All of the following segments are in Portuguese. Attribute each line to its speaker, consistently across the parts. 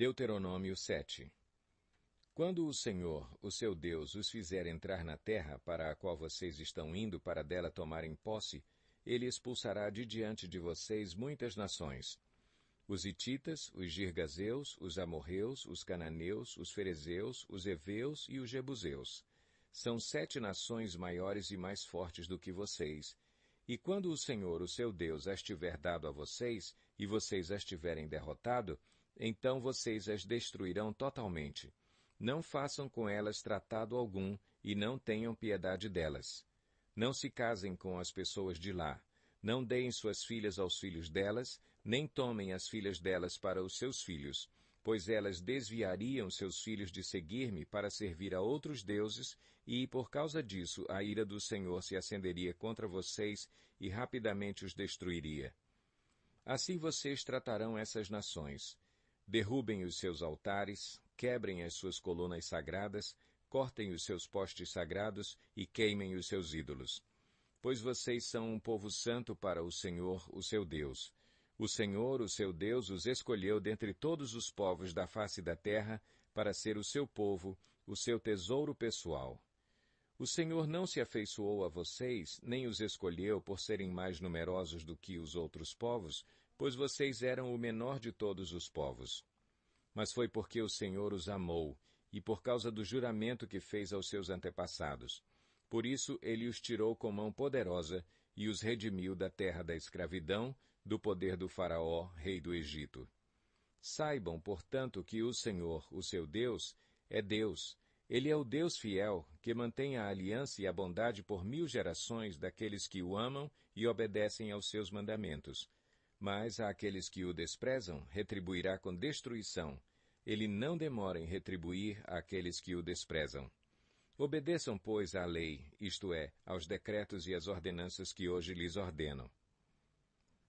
Speaker 1: Deuteronômio 7 Quando o Senhor, o seu Deus, os fizer entrar na terra para a qual vocês estão indo para dela tomarem posse, ele expulsará de diante de vocês muitas nações. Os Ititas, os Girgazeus, os Amorreus, os Cananeus, os Ferezeus, os Eveus e os Jebuseus. São sete nações maiores e mais fortes do que vocês, e quando o Senhor, o seu Deus, as tiver dado a vocês, e vocês as tiverem derrotado, então vocês as destruirão totalmente. Não façam com elas tratado algum e não tenham piedade delas. Não se casem com as pessoas de lá. Não deem suas filhas aos filhos delas, nem tomem as filhas delas para os seus filhos, pois elas desviariam seus filhos de seguir-me para servir a outros deuses, e por causa disso a ira do Senhor se acenderia contra vocês e rapidamente os destruiria. Assim vocês tratarão essas nações. Derrubem os seus altares, quebrem as suas colunas sagradas, cortem os seus postes sagrados e queimem os seus ídolos. Pois vocês são um povo santo para o Senhor, o seu Deus. O Senhor, o seu Deus, os escolheu dentre todos os povos da face da terra para ser o seu povo, o seu tesouro pessoal. O Senhor não se afeiçoou a vocês, nem os escolheu por serem mais numerosos do que os outros povos, pois vocês eram o menor de todos os povos. Mas foi porque o Senhor os amou, e por causa do juramento que fez aos seus antepassados. Por isso ele os tirou com mão poderosa e os redimiu da terra da escravidão, do poder do Faraó, rei do Egito. Saibam, portanto, que o Senhor, o seu Deus, é Deus. Ele é o Deus fiel, que mantém a aliança e a bondade por mil gerações daqueles que o amam e obedecem aos seus mandamentos. Mas àqueles que o desprezam, retribuirá com destruição. Ele não demora em retribuir àqueles que o desprezam. Obedeçam, pois, à lei, isto é, aos decretos e às ordenanças que hoje lhes ordeno.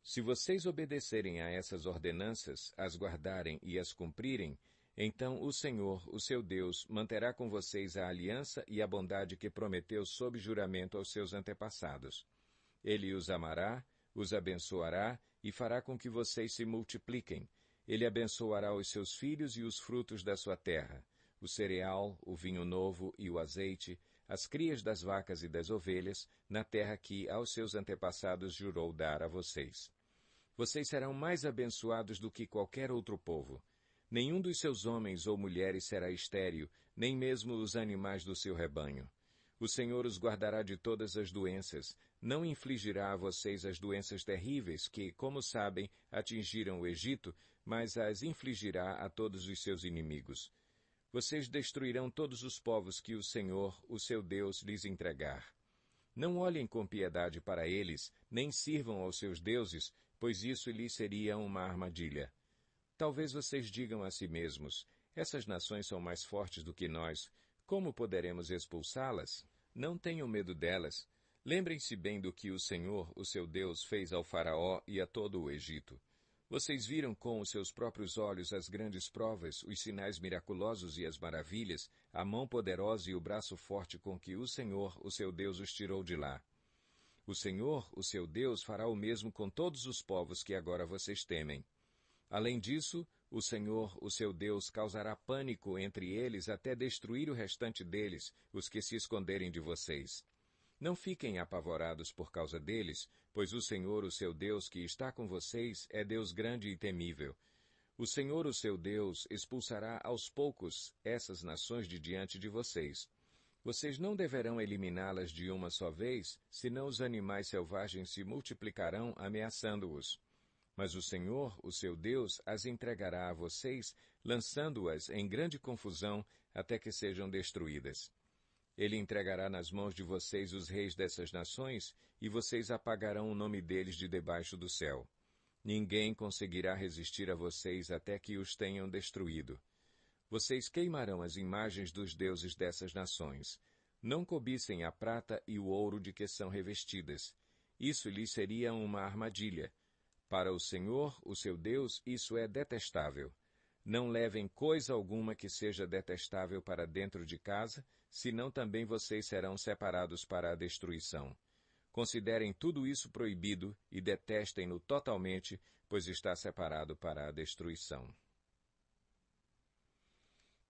Speaker 1: Se vocês obedecerem a essas ordenanças, as guardarem e as cumprirem, então o Senhor, o seu Deus, manterá com vocês a aliança e a bondade que prometeu sob juramento aos seus antepassados. Ele os amará, os abençoará e fará com que vocês se multipliquem. Ele abençoará os seus filhos e os frutos da sua terra, o cereal, o vinho novo e o azeite, as crias das vacas e das ovelhas, na terra que aos seus antepassados jurou dar a vocês. Vocês serão mais abençoados do que qualquer outro povo. Nenhum dos seus homens ou mulheres será estéril, nem mesmo os animais do seu rebanho. O Senhor os guardará de todas as doenças, não infligirá a vocês as doenças terríveis que, como sabem, atingiram o Egito, mas as infligirá a todos os seus inimigos. Vocês destruirão todos os povos que o Senhor, o seu Deus, lhes entregar. Não olhem com piedade para eles, nem sirvam aos seus deuses, pois isso lhes seria uma armadilha. Talvez vocês digam a si mesmos, essas nações são mais fortes do que nós, como poderemos expulsá-las? Não tenham medo delas. Lembrem-se bem do que o Senhor, o seu Deus, fez ao Faraó e a todo o Egito. Vocês viram com os seus próprios olhos as grandes provas, os sinais miraculosos e as maravilhas, a mão poderosa e o braço forte com que o Senhor, o seu Deus, os tirou de lá. O Senhor, o seu Deus, fará o mesmo com todos os povos que agora vocês temem. Além disso, o Senhor, o seu Deus, causará pânico entre eles até destruir o restante deles, os que se esconderem de vocês. Não fiquem apavorados por causa deles, pois o Senhor, o seu Deus, que está com vocês, é Deus grande e temível. O Senhor, o seu Deus, expulsará aos poucos essas nações de diante de vocês. Vocês não deverão eliminá-las de uma só vez, senão os animais selvagens se multiplicarão ameaçando-os. Mas o Senhor, o seu Deus, as entregará a vocês, lançando-as em grande confusão até que sejam destruídas. Ele entregará nas mãos de vocês os reis dessas nações, e vocês apagarão o nome deles de debaixo do céu. Ninguém conseguirá resistir a vocês até que os tenham destruído. Vocês queimarão as imagens dos deuses dessas nações. Não cobissem a prata e o ouro de que são revestidas. Isso lhes seria uma armadilha, para o Senhor, o seu Deus, isso é detestável. Não levem coisa alguma que seja detestável para dentro de casa, senão também vocês serão separados para a destruição. Considerem tudo isso proibido e detestem-no totalmente, pois está separado para a destruição.